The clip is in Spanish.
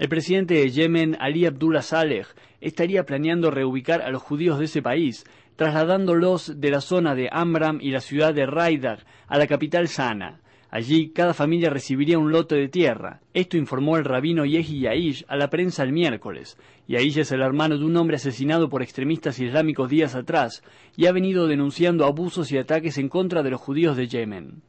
El presidente de Yemen, Ali Abdullah Saleh, estaría planeando reubicar a los judíos de ese país, trasladándolos de la zona de Amram y la ciudad de Raidar a la capital Sana. Allí cada familia recibiría un lote de tierra. Esto informó el rabino Yehi Yaish a la prensa el miércoles. Yaish es el hermano de un hombre asesinado por extremistas islámicos días atrás y ha venido denunciando abusos y ataques en contra de los judíos de Yemen.